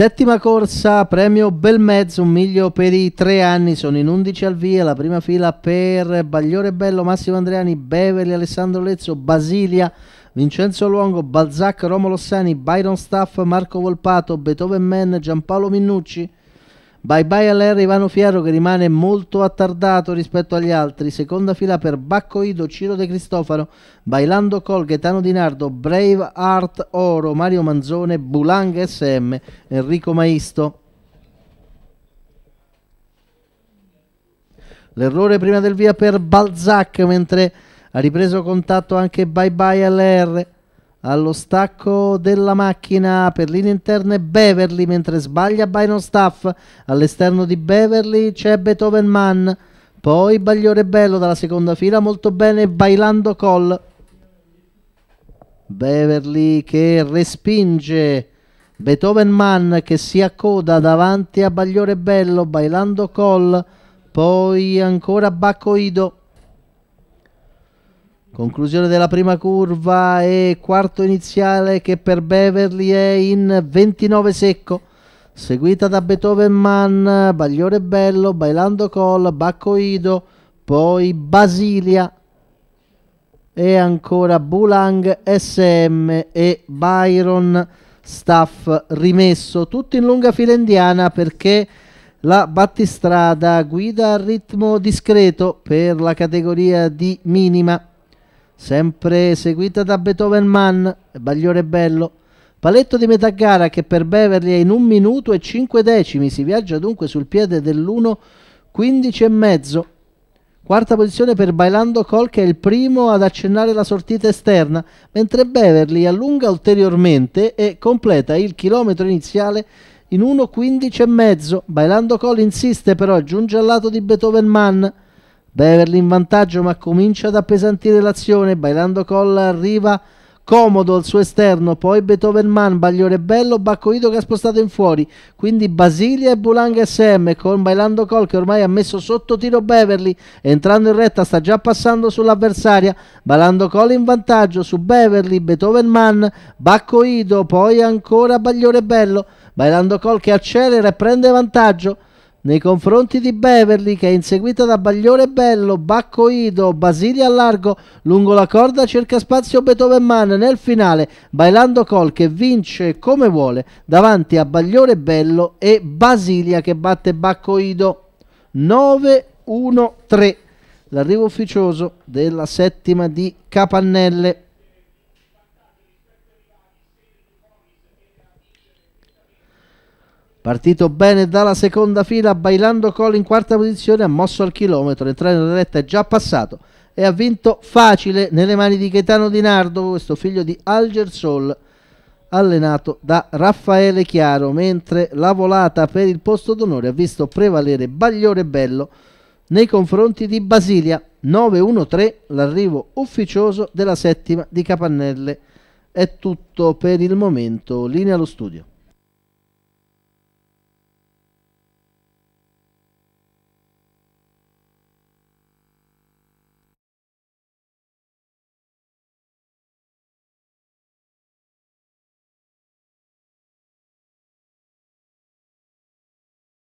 Settima corsa, premio Belmezzo, un miglio per i tre anni, sono in undici al via, la prima fila per Bagliore Bello, Massimo Andreani, Beverly, Alessandro Lezzo, Basilia, Vincenzo Luongo, Balzac, Romolo Sani, Byron Staff, Marco Volpato, Beethoven Men, Giampaolo Minnucci, Bye bye a Ivano Fierro che rimane molto attardato rispetto agli altri. Seconda fila per Bacco Ido, Ciro De Cristofano, Bailando Col, Gaetano Di Nardo, Brave Art Oro, Mario Manzone, Bulang SM, Enrico Maisto. L'errore prima del via per Balzac mentre ha ripreso contatto anche Bye bye all'R allo stacco della macchina per linee interne Beverly mentre sbaglia Byron Staff all'esterno di Beverly c'è Beethoven Mann poi Bagliore Bello dalla seconda fila molto bene Bailando Col Beverly che respinge Beethoven Mann che si accoda davanti a Bagliore Bello Bailando Col poi ancora Bacco Ido Conclusione della prima curva e quarto iniziale che per Beverly è in 29 secco. Seguita da Beethoven Mann, Bagliore Bello, Bailando Col, Bacco Ido, poi Basilia e ancora Bulang SM e Byron Staff rimesso. Tutto in lunga fila indiana perché la battistrada guida a ritmo discreto per la categoria di minima sempre seguita da Beethoven Mann, Bagliore Bello. Paletto di metà gara che per Beverly è in un minuto e cinque decimi, si viaggia dunque sul piede dell'1 15 e mezzo. Quarta posizione per Bailando Col che è il primo ad accennare la sortita esterna, mentre Beverly allunga ulteriormente e completa il chilometro iniziale in 1.15 e mezzo. Bailando Col insiste però, giunge al lato di Beethoven Mann. Beverly in vantaggio ma comincia ad appesantire l'azione, Bailando Colla arriva comodo al suo esterno, poi Beethoven Man, Bagliore Bello, Baccoido che ha spostato in fuori, quindi Basilia e Bulang SM con Bailando Col che ormai ha messo sotto tiro Beverly, entrando in retta sta già passando sull'avversaria, Bailando Col in vantaggio su Beverly, Beethoven Man, Baccoido, poi ancora Bagliore Bello, Bailando Col che accelera e prende vantaggio, nei confronti di Beverly che è inseguita da Baglione Bello, Bacco Ido, Basilia a largo, lungo la corda cerca spazio Beethoven Mann nel finale, Bailando Col che vince come vuole davanti a Baglione Bello e Basilia che batte Bacco Ido 9-1-3. L'arrivo ufficioso della settima di Capannelle. Partito bene dalla seconda fila, Bailando Col in quarta posizione, ha mosso al chilometro, il nella retta è già passato e ha vinto facile nelle mani di Gaetano Di Nardo, questo figlio di Alger Sol, allenato da Raffaele Chiaro, mentre la volata per il posto d'onore ha visto prevalere Bagliore Bello nei confronti di Basilia, 9-1-3 l'arrivo ufficioso della settima di Capannelle. È tutto per il momento, linea allo studio.